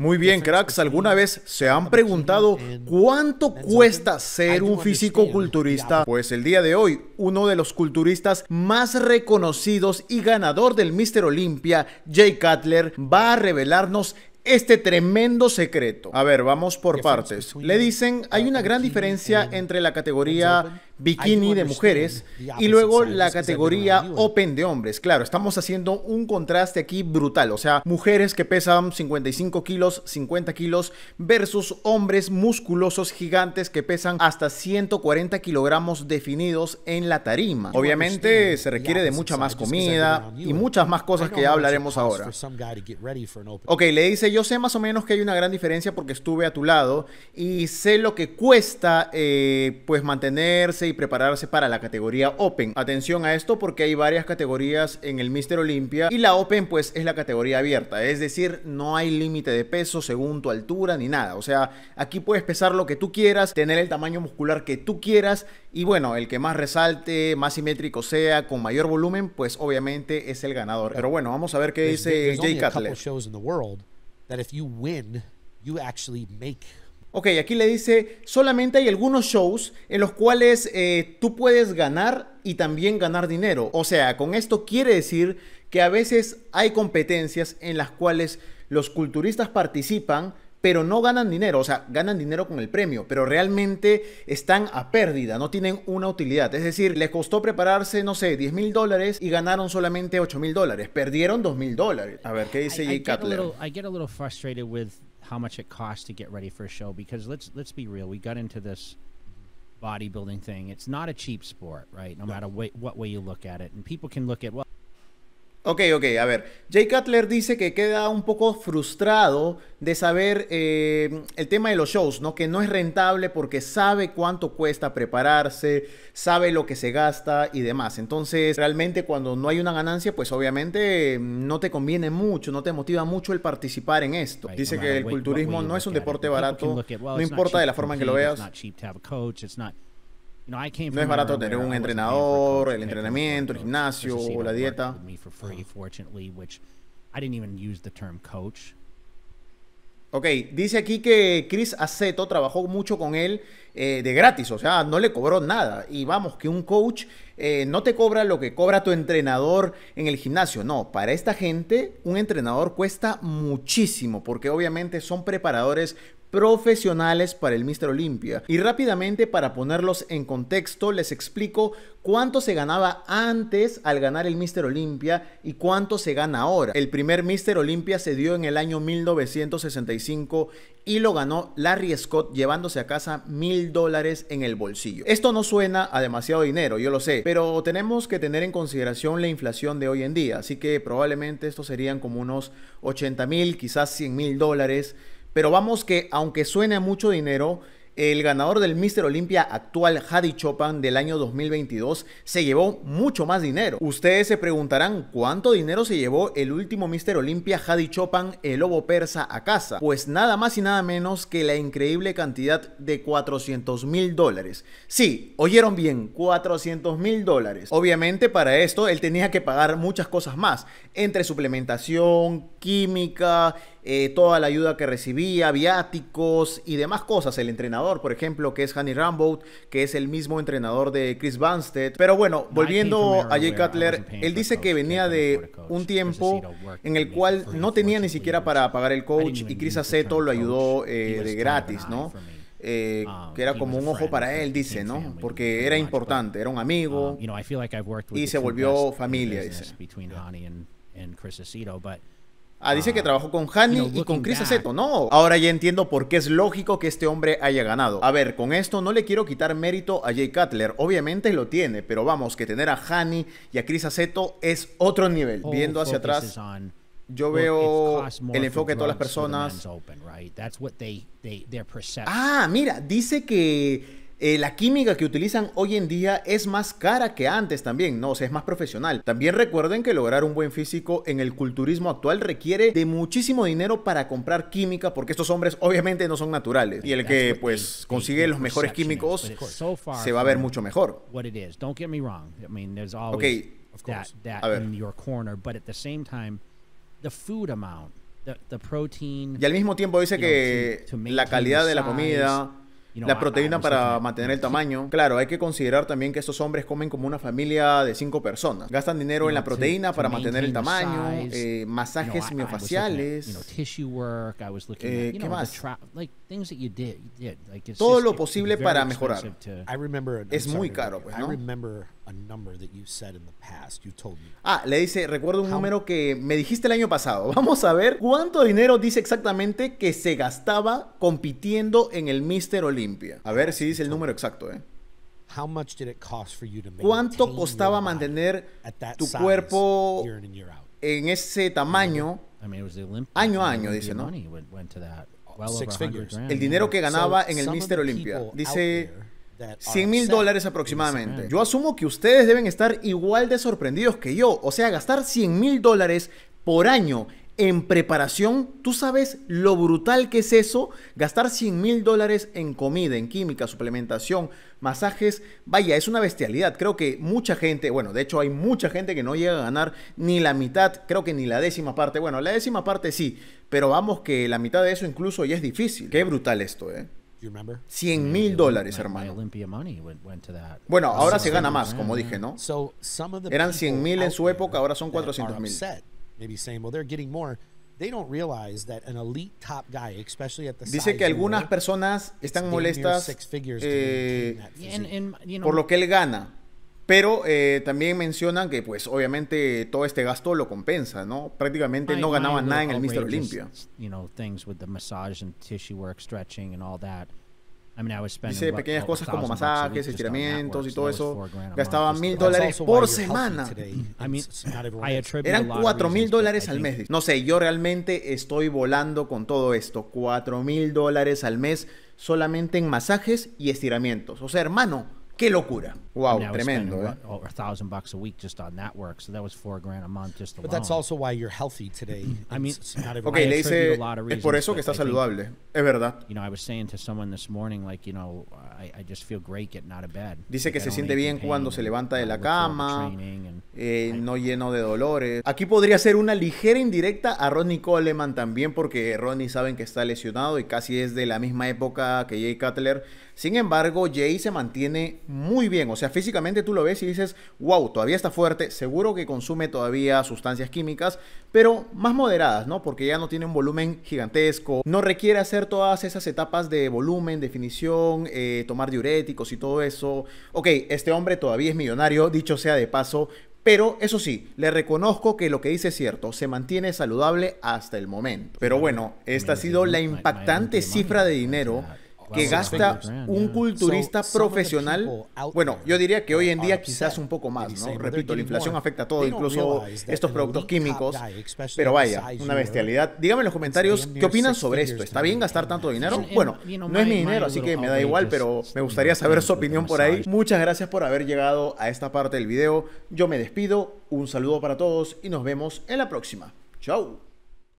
Muy bien, cracks, ¿alguna vez se han preguntado cuánto cuesta ser un físico culturista? Pues el día de hoy, uno de los culturistas más reconocidos y ganador del Mister Olympia, Jay Cutler, va a revelarnos este tremendo secreto. A ver, vamos por partes. Le dicen, hay una gran diferencia entre la categoría bikini de mujeres este y ah, luego pues, la categoría open de hombres. Claro, estamos haciendo un contraste aquí brutal, o sea, mujeres que pesan 55 kilos, 50 kilos versus hombres musculosos gigantes que pesan hasta 140 kilogramos definidos en la tarima. Obviamente pues, eh, se requiere de pues, mucha más comida y eh. muchas más cosas que ya hablaremos ahora. Ok, le dice, yo sé más o menos que hay una gran diferencia porque estuve a tu lado y sé lo que cuesta eh, pues mantenerse y prepararse para la categoría Open. Atención a esto porque hay varias categorías en el Mr. Olympia y la Open pues es la categoría abierta, es decir, no hay límite de peso según tu altura ni nada. O sea, aquí puedes pesar lo que tú quieras, tener el tamaño muscular que tú quieras y bueno, el que más resalte, más simétrico sea, con mayor volumen, pues obviamente es el ganador. Pero bueno, vamos a ver qué dice Jay Cutler. Ok, aquí le dice, solamente hay algunos shows en los cuales eh, tú puedes ganar y también ganar dinero. O sea, con esto quiere decir que a veces hay competencias en las cuales los culturistas participan, pero no ganan dinero, o sea, ganan dinero con el premio, pero realmente están a pérdida, no tienen una utilidad. Es decir, les costó prepararse, no sé, 10 mil dólares y ganaron solamente 8 mil dólares, perdieron 2 mil dólares. A ver, ¿qué dice J. how much it costs to get ready for a show because let's let's be real, we got into this bodybuilding thing. It's not a cheap sport, right? No, no. matter what, what way you look at it, and people can look at well. Ok, ok, a ver. Jay Cutler dice que queda un poco frustrado de saber eh, el tema de los shows, ¿no? Que no es rentable porque sabe cuánto cuesta prepararse, sabe lo que se gasta y demás. Entonces, realmente cuando no hay una ganancia, pues obviamente eh, no te conviene mucho, no te motiva mucho el participar en esto. Dice que el culturismo no es un deporte barato, no importa de la forma en que lo veas. No es barato tener un entrenador, el entrenamiento, el gimnasio la dieta. Ok, dice aquí que Chris Aceto trabajó mucho con él eh, de gratis, o sea, no le cobró nada. Y vamos, que un coach eh, no te cobra lo que cobra tu entrenador en el gimnasio. No, para esta gente un entrenador cuesta muchísimo, porque obviamente son preparadores profesionales para el Mr. Olympia Y rápidamente para ponerlos en contexto les explico cuánto se ganaba antes al ganar el Mr. Olympia y cuánto se gana ahora. El primer Mr. Olimpia se dio en el año 1965 y lo ganó Larry Scott llevándose a casa mil dólares en el bolsillo. Esto no suena a demasiado dinero, yo lo sé, pero tenemos que tener en consideración la inflación de hoy en día, así que probablemente estos serían como unos 80 mil, quizás 100 mil dólares pero vamos que aunque suene mucho dinero, el ganador del Mr. Olympia actual, Hadi Chopan del año 2022, se llevó mucho más dinero. Ustedes se preguntarán cuánto dinero se llevó el último Mr. Olympia Hadi Chopan el lobo persa, a casa. Pues nada más y nada menos que la increíble cantidad de 400 mil dólares. Sí, oyeron bien, 400 mil dólares. Obviamente para esto él tenía que pagar muchas cosas más, entre suplementación, química, eh, toda la ayuda que recibía, viáticos y demás cosas. El entrenador por ejemplo, que es Honey Rambo, que es el mismo entrenador de Chris Banstead. Pero bueno, volviendo a Jay Cutler, él dice que venía de un tiempo en el cual no tenía ni siquiera para pagar el coach y Chris Aceto lo ayudó eh, de gratis, ¿no? Eh, um, que era como un ojo para él, dice, ¿no? Porque era importante, era un amigo um, y se volvió familia, dice. Ah, dice que trabajó con Hani y con Chris Aceto. No, ahora ya entiendo por qué es lógico que este hombre haya ganado. A ver, con esto no le quiero quitar mérito a Jay Cutler. Obviamente lo tiene, pero vamos, que tener a Hani y a Chris Aceto es otro nivel. Oh, Viendo hacia atrás, yo veo el enfoque de todas las personas. Ah, mira, dice que eh, la química que utilizan hoy en día es más cara que antes también, ¿no? O sea, es más profesional. También recuerden que lograr un buen físico en el culturismo actual requiere de muchísimo dinero para comprar química, porque estos hombres obviamente no son naturales. Y el que pues consigue los mejores químicos se va a ver mucho mejor. Ok. A ver. Y al mismo tiempo dice que la calidad de la comida la proteína para mantener el tamaño. Claro, hay que considerar también que estos hombres comen como una familia de cinco personas. Gastan dinero en la proteína para mantener el tamaño, eh, masajes you miofaciales. Eh, ¿Qué más? Todo lo posible para mejorar. es muy caro, pues, ¿no? Ah, le dice, recuerdo un número que me dijiste el año pasado. Vamos a ver cuánto dinero dice exactamente que se gastaba compitiendo en el Mister el a ver si dice el número exacto, ¿eh? ¿Cuánto costaba mantener tu cuerpo en ese tamaño año a año, dice, ¿no? Oh, el dinero que ganaba en el Mister Olympia. Dice 100 mil dólares aproximadamente. Yo asumo que ustedes deben estar igual de sorprendidos que yo. O sea, gastar 100 mil dólares por año en preparación. Tú sabes lo brutal que es eso, gastar 100 mil dólares en comida, en química, suplementación, masajes. Vaya, es una bestialidad. Creo que mucha gente, bueno, de hecho hay mucha gente que no llega a ganar ni la mitad, creo que ni la décima parte. Bueno, la décima parte sí, pero vamos que la mitad de eso incluso ya es difícil. Qué brutal esto, ¿eh? 100 mm, mil dólares, hermano. Bueno, ahora se gana más, como dije, ¿no? Eran 100 mil en su época, ahora son 400 mil getting more. don't Dice que algunas personas están molestas eh, por lo que él gana. Pero eh, también mencionan que, pues, obviamente todo este gasto lo compensa, ¿no? Prácticamente no ganaban nada en el Mr. Olympia dice pequeñas cosas como masajes, estiramientos y todo eso. Gastaba mil dólares por semana. Eran cuatro mil dólares al mes. No sé, yo realmente estoy volando con todo esto. Cuatro mil dólares al mes solamente en masajes y estiramientos. O sea, hermano, Qué locura. Wow, tremendo. Over eh. a thousand bucks a week just on that work. So that was four grand a month just alone. But that's also why you're healthy today. Mm-hmm. I mean, it's not okay, le dice, reasons, es por eso que está saludable. es verdad. You know, I was saying to someone this morning, like, you know, I, I just feel great getting out of bed. Dice que se siente bien cuando se levanta de la cama, eh, no lleno de dolores. Aquí podría ser una ligera indirecta a Ronnie Coleman también, porque Ronnie saben que está lesionado y casi es de la misma época que Jay Cutler sin embargo, Jay se mantiene muy bien. O sea, físicamente tú lo ves y dices, wow, todavía está fuerte. Seguro que consume todavía sustancias químicas, pero más moderadas, ¿no? Porque ya no tiene un volumen gigantesco. No requiere hacer todas esas etapas de volumen, definición, eh, tomar diuréticos y todo eso. Ok, este hombre todavía es millonario, dicho sea de paso, pero eso sí, le reconozco que lo que dice es cierto, se mantiene saludable hasta el momento. Pero bueno, esta ha sido la impactante cifra de dinero que gasta un culturista profesional. Bueno, yo diría que hoy en día quizás un poco más, ¿no? Repito, la inflación afecta a todo, incluso estos productos químicos. Pero vaya, una bestialidad. Díganme en los comentarios qué opinan sobre esto. ¿Está bien gastar tanto dinero? Bueno, no es mi dinero, así que me da igual, pero me gustaría saber su opinión por ahí. Muchas gracias por haber llegado a esta parte del video. Yo me despido, un saludo para todos y nos vemos en la próxima. Chao.